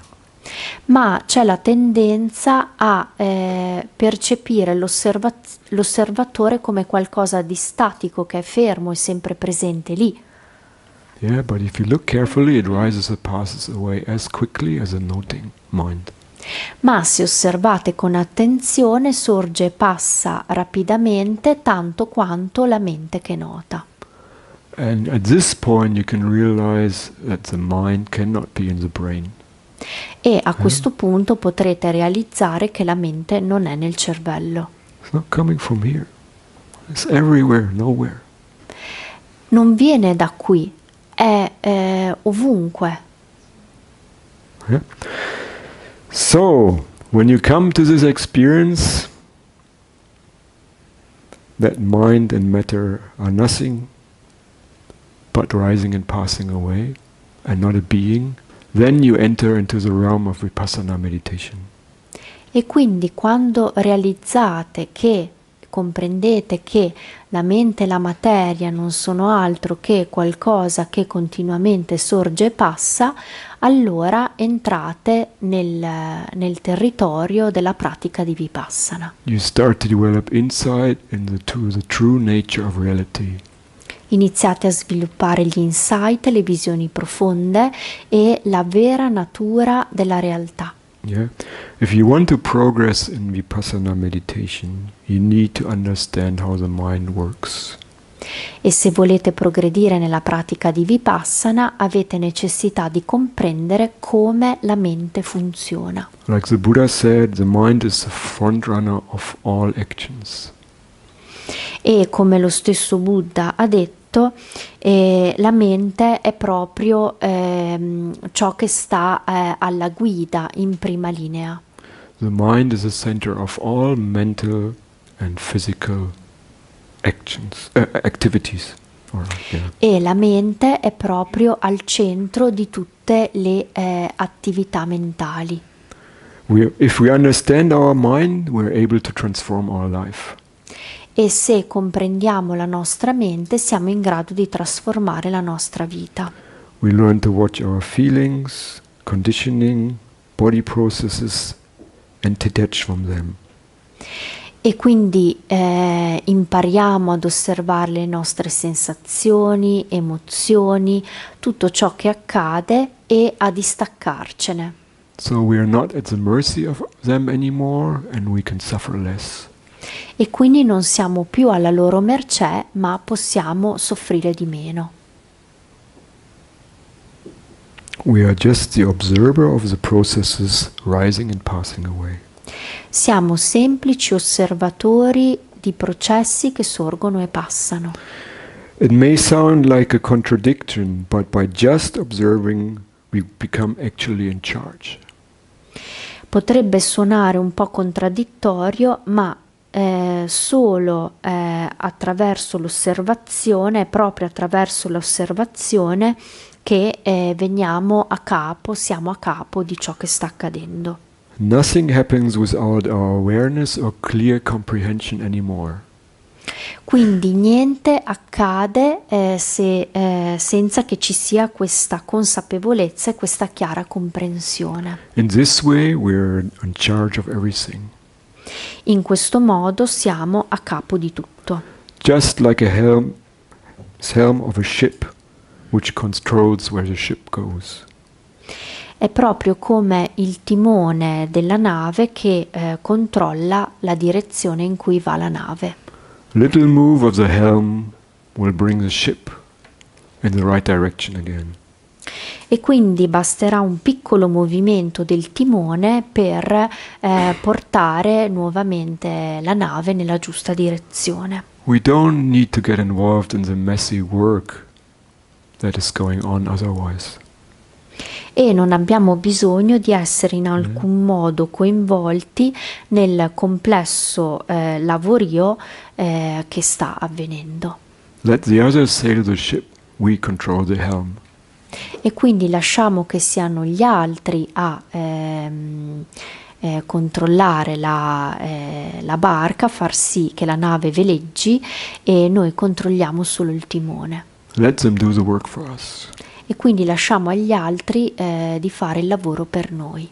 ma c'è la tendenza a eh, percepire l'osservatore come qualcosa di statico che è fermo e sempre presente lì. Yeah, but if you look carefully, it rises and passes away as quickly as a noting mind. Ma se osservate con attenzione, sorge e passa rapidamente tanto quanto la mente che nota. And at this point you can realize that the mind cannot be in the brain e a mm. questo punto potrete realizzare che la mente non è nel cervello. Non viene da qui, è, è eh, ovunque. Yeah. So, when you come to this experience that mind and matter are nothing but rising and passing away and not a being Then you enter into the realm of vipassana meditation. E quindi quando realizzate che comprendete che la mente e la materia non sono altro che qualcosa che continuamente sorge e passa, allora entrate nel, nel territorio della pratica di Vipassana. You start to develop insight into the true nature of reality iniziate a sviluppare gli insight, le visioni profonde e la vera natura della realtà. Yeah. If you want to progress in Vipassana meditation, you need to understand how the mind works. E se volete progredire nella pratica di Vipassana, avete necessità di comprendere come la mente funziona. Like the Buddha said, the mind is the front runner of all actions. E come lo stesso Buddha ha detto, detto, eh, la mente è proprio eh, ciò che sta eh, alla guida in prima linea. The mind is the center of all mental and physical actions, uh, activities. Or, yeah. E la mente è proprio al centro di tutte le eh, attività mentali. We, if we understand our mind, we're able to transform our life e se comprendiamo la nostra mente siamo in grado di trasformare la nostra vita. We learn to watch our feelings, conditioning, body processes and detach from them. E quindi eh, impariamo ad osservare le nostre sensazioni, emozioni, tutto ciò che accade e a distaccarcene. So we are not at the mercy of them anymore and we can suffer less e quindi non siamo più alla loro mercé ma possiamo soffrire di meno. We are just the observer of the processes rising and passing away. Siamo semplici osservatori di processi che sorgono e passano. It may sound like a contradiction, but by just observing we become actually in charge. Potrebbe suonare un po' contraddittorio, ma eh, solo eh, attraverso l'osservazione, proprio attraverso l'osservazione che eh, veniamo a capo, siamo a capo di ciò che sta accadendo. Nothing happens without our awareness or clear comprehension anymore. Quindi niente accade eh, se, eh, senza che ci sia questa consapevolezza e questa chiara comprensione. In this way we're in charge of everything. In questo modo siamo a capo di tutto. Just like a helm, helm of a ship which controls where the ship goes. È proprio come il timone della nave che eh, controlla la direzione in cui va la nave. Little move of the helm will bring the ship in the right direction again e quindi basterà un piccolo movimento del timone per eh, portare nuovamente la nave nella giusta direzione. We don't need to get involved in the messy work that is going on otherwise. E non abbiamo bisogno di essere in mm-hmm. alcun modo coinvolti nel complesso eh, lavorio eh, che sta avvenendo. Let the others sail the ship, we control the helm e quindi lasciamo che siano gli altri a ehm, eh, controllare la, eh, la, barca, far sì che la nave veleggi e noi controlliamo solo il timone. E quindi lasciamo agli altri eh, di fare il lavoro per noi.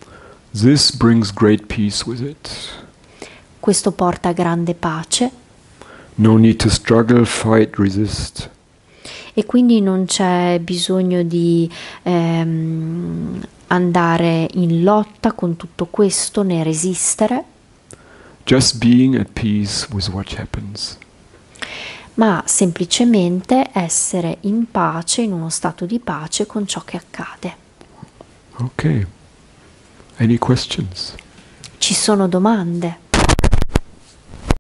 Questo porta grande pace. No need to struggle, fight, resist e quindi non c'è bisogno di ehm, andare in lotta con tutto questo né resistere. Just being at peace with what happens. Ma semplicemente essere in pace, in uno stato di pace con ciò che accade. Ok. Any questions? Ci sono domande?